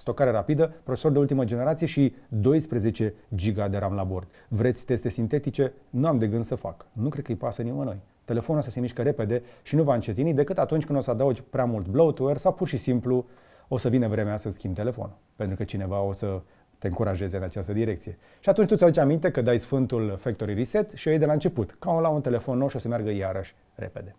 stocare rapidă, procesor de ultimă generație și 12 giga de RAM la bord. Vreți teste sintetice? Nu am de gând să fac. Nu cred că îi pasă nimănui. Telefonul să se mișcă repede și nu va încetini decât atunci când o să adaugi prea mult bloatware sau pur și simplu o să vină vremea să-ți schimbi telefonul, pentru că cineva o să te încurajeze în această direcție. Și atunci tu ți-aduci aminte că dai sfântul factory reset și o iei de la început, ca la un telefon nou și o să meargă iarăși repede.